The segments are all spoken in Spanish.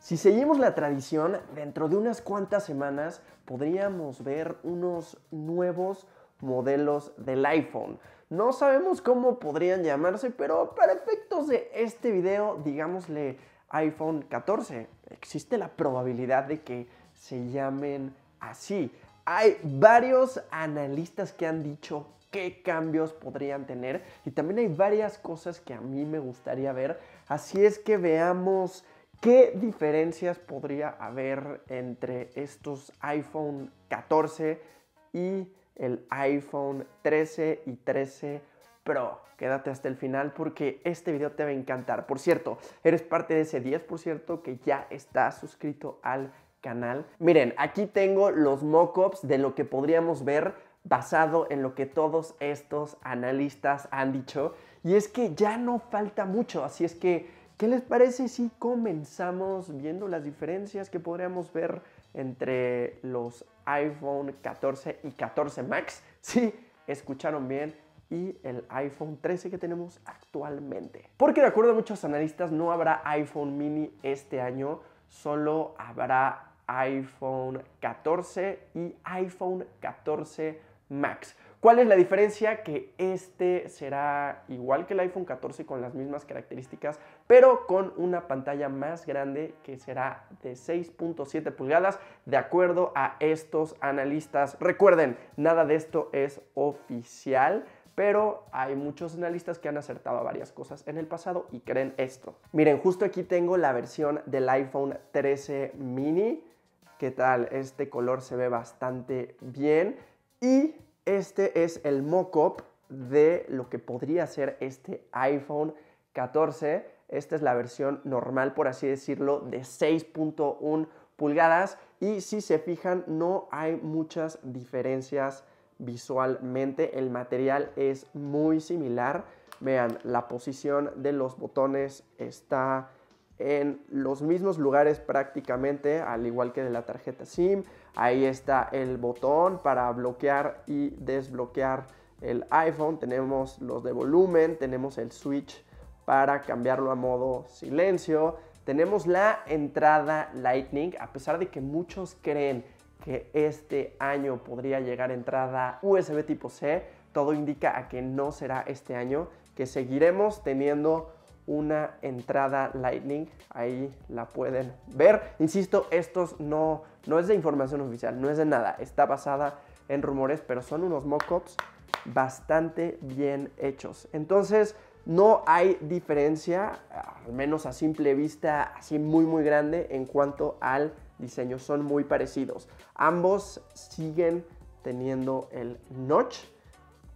Si seguimos la tradición, dentro de unas cuantas semanas podríamos ver unos nuevos modelos del iPhone. No sabemos cómo podrían llamarse, pero para efectos de este video, digámosle iPhone 14. Existe la probabilidad de que se llamen así. Hay varios analistas que han dicho qué cambios podrían tener. Y también hay varias cosas que a mí me gustaría ver. Así es que veamos qué diferencias podría haber entre estos iPhone 14 y el iPhone 13 y 13 Pro. Quédate hasta el final porque este video te va a encantar. Por cierto, eres parte de ese 10% por cierto, que ya está suscrito al canal. Miren, aquí tengo los mockups de lo que podríamos ver basado en lo que todos estos analistas han dicho. Y es que ya no falta mucho, así es que, ¿qué les parece si comenzamos viendo las diferencias que podríamos ver entre los iPhone 14 y 14 Max? Sí, escucharon bien, y el iPhone 13 que tenemos actualmente. Porque de acuerdo a muchos analistas no habrá iPhone mini este año, solo habrá iPhone 14 y iPhone 14 Max. ¿Cuál es la diferencia? Que este será igual que el iPhone 14 con las mismas características, pero con una pantalla más grande que será de 6.7 pulgadas, de acuerdo a estos analistas. Recuerden, nada de esto es oficial pero hay muchos analistas que han acertado a varias cosas en el pasado y creen esto. Miren, justo aquí tengo la versión del iPhone 13 mini. ¿Qué tal? Este color se ve bastante bien. Y este es el mock-up de lo que podría ser este iPhone 14. Esta es la versión normal, por así decirlo, de 6.1 pulgadas. Y si se fijan, no hay muchas diferencias visualmente. El material es muy similar. Vean, la posición de los botones está en los mismos lugares prácticamente, al igual que de la tarjeta SIM. Ahí está el botón para bloquear y desbloquear el iPhone. Tenemos los de volumen, tenemos el switch para cambiarlo a modo silencio. Tenemos la entrada Lightning, a pesar de que muchos creen que este año podría llegar entrada USB tipo C, todo indica a que no será este año, que seguiremos teniendo una entrada Lightning. Ahí la pueden ver. Insisto, estos no, no es de información oficial, no es de nada. Está basada en rumores, pero son unos mockups bastante bien hechos. Entonces, no hay diferencia, al menos a simple vista, así muy muy grande en cuanto al diseño. Son muy parecidos. Ambos siguen teniendo el notch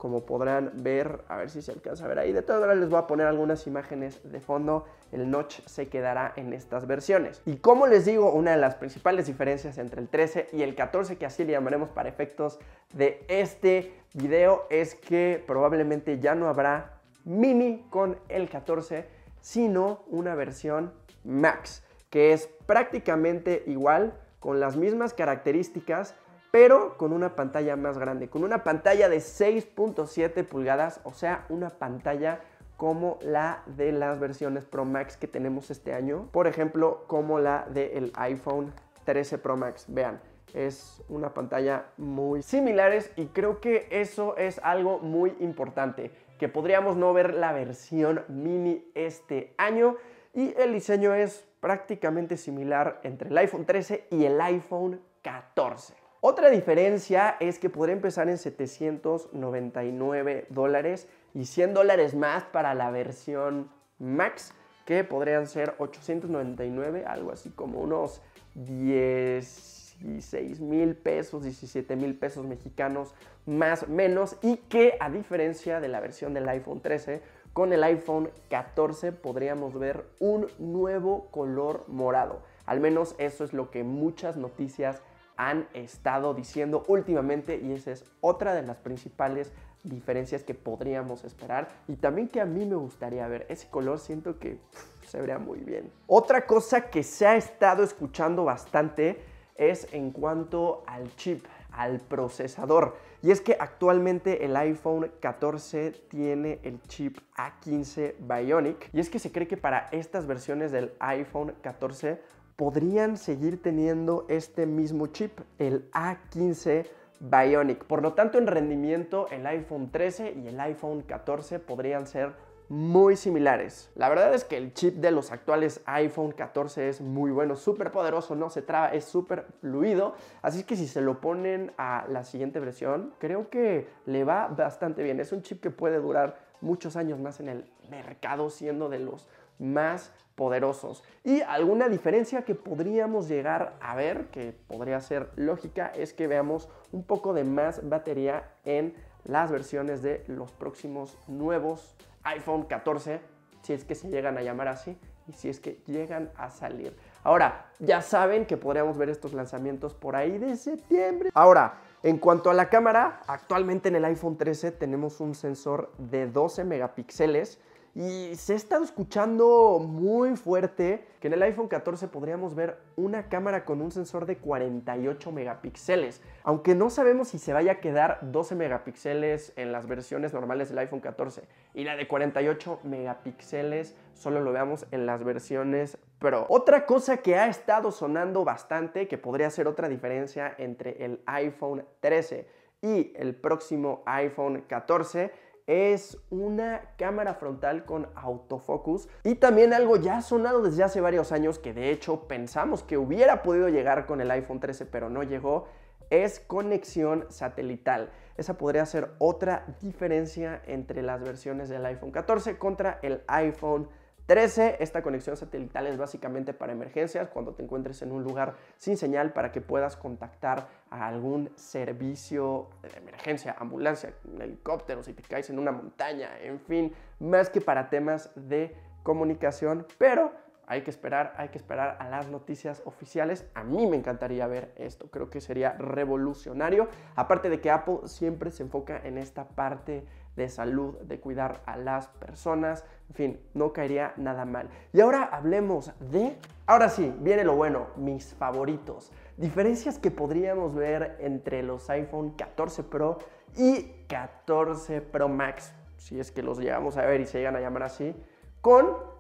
como podrán ver, a ver si se alcanza a ver ahí. De todas maneras les voy a poner algunas imágenes de fondo, el notch se quedará en estas versiones. Y como les digo, una de las principales diferencias entre el 13 y el 14, que así le llamaremos para efectos de este video, es que probablemente ya no habrá mini con el 14, sino una versión max, que es prácticamente igual, con las mismas características, pero con una pantalla más grande, con una pantalla de 6.7 pulgadas, o sea, una pantalla como la de las versiones Pro Max que tenemos este año, por ejemplo, como la del iPhone 13 Pro Max, vean. Es una pantalla muy similares y creo que eso es algo muy importante, que podríamos no ver la versión mini este año y el diseño es prácticamente similar entre el iPhone 13 y el iPhone 14. Otra diferencia es que podría empezar en 799 dólares y 100 dólares más para la versión Max, que podrían ser 899, algo así como unos 16 mil pesos, 17 mil pesos mexicanos más o menos y que a diferencia de la versión del iPhone 13, con el iPhone 14 podríamos ver un nuevo color morado. Al menos eso es lo que muchas noticias han estado diciendo últimamente y esa es otra de las principales diferencias que podríamos esperar y también que a mí me gustaría ver. Ese color siento que se verá muy bien. Otra cosa que se ha estado escuchando bastante es en cuanto al chip, al procesador. Y es que actualmente el iPhone 14 tiene el chip A15 Bionic. Y es que se cree que para estas versiones del iPhone 14 podrían seguir teniendo este mismo chip, el A15 Bionic. Por lo tanto, en rendimiento, el iPhone 13 y el iPhone 14 podrían ser muy similares. La verdad es que el chip de los actuales iPhone 14 es muy bueno, súper poderoso, no se traba, es súper fluido. Así que si se lo ponen a la siguiente versión, creo que le va bastante bien. Es un chip que puede durar muchos años más en el mercado, siendo de los más poderosos. Y alguna diferencia que podríamos llegar a ver, que podría ser lógica, es que veamos un poco de más batería en las versiones de los próximos nuevos iPhone 14, si es que se llegan a llamar así y si es que llegan a salir. Ahora, ya saben que podríamos ver estos lanzamientos por ahí de septiembre. Ahora, en cuanto a la cámara, actualmente en el iPhone 13 tenemos un sensor de 12 megapíxeles y se ha estado escuchando muy fuerte que en el iPhone 14 podríamos ver una cámara con un sensor de 48 megapíxeles. Aunque no sabemos si se vaya a quedar 12 megapíxeles en las versiones normales del iPhone 14 y la de 48 megapíxeles solo lo veamos en las versiones Pro. Otra cosa que ha estado sonando bastante, que podría ser otra diferencia entre el iPhone 13 y el próximo iPhone 14, es una cámara frontal con autofocus y también algo ya sonado desde hace varios años que de hecho pensamos que hubiera podido llegar con el iPhone 13 pero no llegó es conexión satelital. Esa podría ser otra diferencia entre las versiones del iPhone 14 contra el iPhone 13. 13. Esta conexión satelital es básicamente para emergencias, cuando te encuentres en un lugar sin señal para que puedas contactar a algún servicio de emergencia, ambulancia, helicóptero, si te caes en una montaña, en fin, más que para temas de comunicación, pero hay que esperar, hay que esperar a las noticias oficiales. A mí me encantaría ver esto, creo que sería revolucionario. Aparte de que Apple siempre se enfoca en esta parte de salud, de cuidar a las personas, en fin, no caería nada mal. Y ahora hablemos de, ahora sí, viene lo bueno, mis favoritos. Diferencias que podríamos ver entre los iPhone 14 Pro y 14 Pro Max, si es que los llegamos a ver y se llegan a llamar así, con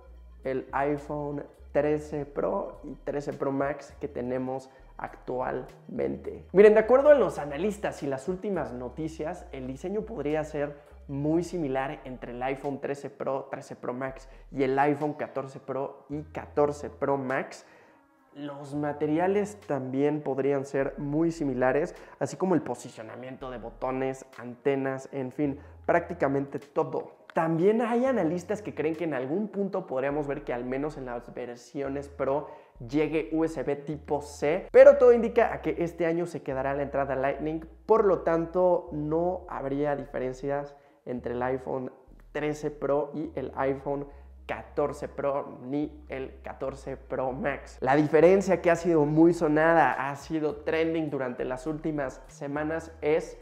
el iPhone 13 Pro y 13 Pro Max que tenemos actualmente. Miren, de acuerdo a los analistas y las últimas noticias, el diseño podría ser muy similar entre el iPhone 13 Pro, 13 Pro Max y el iPhone 14 Pro y 14 Pro Max. Los materiales también podrían ser muy similares, así como el posicionamiento de botones, antenas, en fin, prácticamente todo también hay analistas que creen que en algún punto podríamos ver que al menos en las versiones Pro llegue USB tipo C, pero todo indica a que este año se quedará la entrada Lightning, por lo tanto no habría diferencias entre el iPhone 13 Pro y el iPhone 14 Pro ni el 14 Pro Max. La diferencia que ha sido muy sonada, ha sido trending durante las últimas semanas es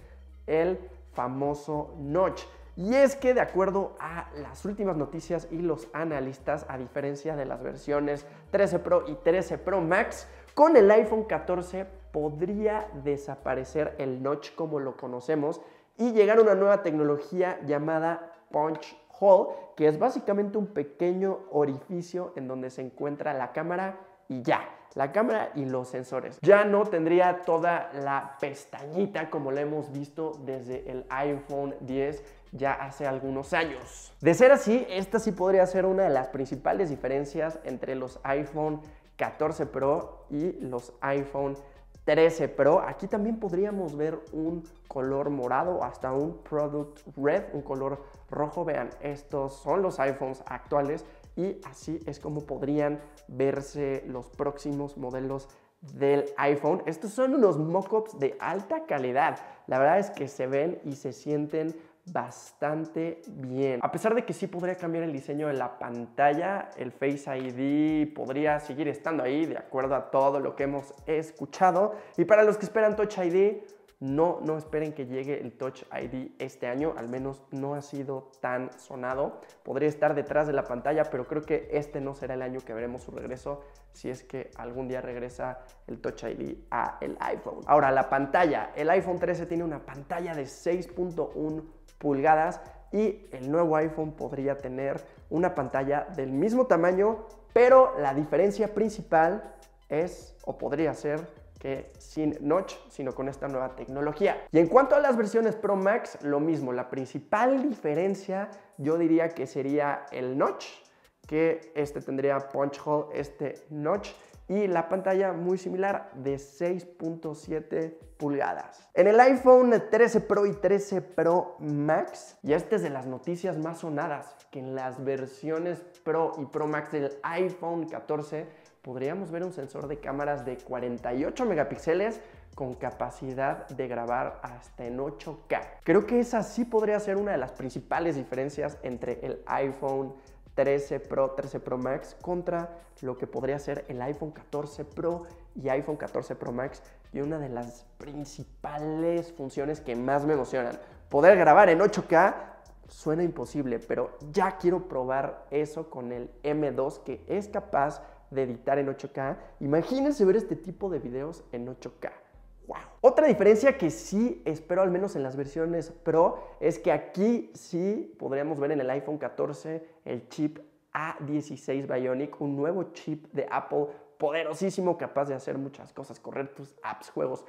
el famoso notch. Y es que de acuerdo a las últimas noticias y los analistas, a diferencia de las versiones 13 Pro y 13 Pro Max, con el iPhone 14 podría desaparecer el notch como lo conocemos y llegar a una nueva tecnología llamada Punch Hole, que es básicamente un pequeño orificio en donde se encuentra la cámara y ya la cámara y los sensores. Ya no tendría toda la pestañita como la hemos visto desde el iPhone 10 ya hace algunos años. De ser así, esta sí podría ser una de las principales diferencias entre los iPhone 14 Pro y los iPhone 13 Pro. Aquí también podríamos ver un color morado, hasta un product red, un color rojo. Vean, estos son los iPhones actuales y así es como podrían verse los próximos modelos del iPhone. Estos son unos mockups de alta calidad. La verdad es que se ven y se sienten bastante bien. A pesar de que sí podría cambiar el diseño de la pantalla, el Face ID podría seguir estando ahí de acuerdo a todo lo que hemos escuchado. Y para los que esperan Touch ID, no, no esperen que llegue el Touch ID este año, al menos no ha sido tan sonado. Podría estar detrás de la pantalla, pero creo que este no será el año que veremos su regreso, si es que algún día regresa el Touch ID a el iPhone. Ahora, la pantalla. El iPhone 13 tiene una pantalla de 6.1 pulgadas y el nuevo iPhone podría tener una pantalla del mismo tamaño, pero la diferencia principal es o podría ser que sin notch, sino con esta nueva tecnología. Y en cuanto a las versiones Pro Max, lo mismo, la principal diferencia yo diría que sería el notch que este tendría punch hole, este notch y la pantalla muy similar de 6.7 pulgadas. En el iPhone 13 Pro y 13 Pro Max, y este es de las noticias más sonadas, que en las versiones Pro y Pro Max del iPhone 14 podríamos ver un sensor de cámaras de 48 megapíxeles con capacidad de grabar hasta en 8K. Creo que esa sí podría ser una de las principales diferencias entre el iPhone 13 Pro, 13 Pro Max contra lo que podría ser el iPhone 14 Pro y iPhone 14 Pro Max. Y una de las principales funciones que más me emocionan, poder grabar en 8K suena imposible, pero ya quiero probar eso con el M2 que es capaz de editar en 8K. Imagínense ver este tipo de videos en 8K. Otra diferencia que sí espero al menos en las versiones Pro es que aquí sí podríamos ver en el iPhone 14 el chip A16 Bionic, un nuevo chip de Apple poderosísimo, capaz de hacer muchas cosas, correr tus apps, juegos,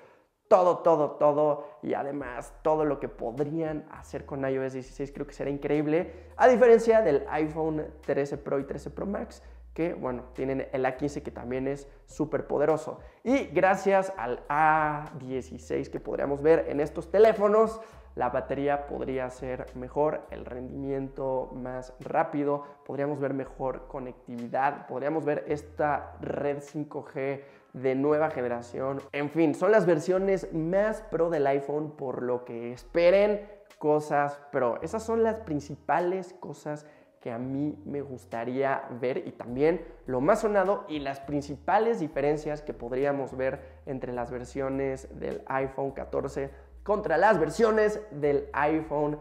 todo, todo, todo y además todo lo que podrían hacer con iOS 16 creo que será increíble, a diferencia del iPhone 13 Pro y 13 Pro Max, que bueno, tienen el A15 que también es súper poderoso. Y gracias al A16 que podríamos ver en estos teléfonos, la batería podría ser mejor, el rendimiento más rápido, podríamos ver mejor conectividad, podríamos ver esta red 5G de nueva generación. En fin, son las versiones más pro del iPhone por lo que esperen cosas pro. Esas son las principales cosas que a mí me gustaría ver y también lo más sonado y las principales diferencias que podríamos ver entre las versiones del iPhone 14 contra las versiones del iPhone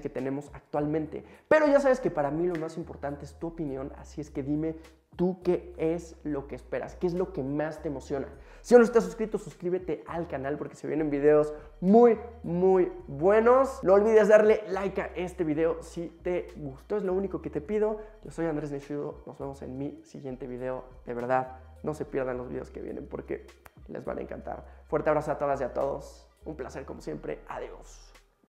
que tenemos actualmente. Pero ya sabes que para mí lo más importante es tu opinión, así es que dime tú qué es lo que esperas, qué es lo que más te emociona. Si aún no estás suscrito, suscríbete al canal porque se vienen videos muy, muy buenos. No olvides darle like a este video si te gustó, es lo único que te pido. Yo soy Andrés Nechudo, nos vemos en mi siguiente video. De verdad, no se pierdan los videos que vienen porque les van a encantar. Fuerte abrazo a todas y a todos. Un placer como siempre. Adiós.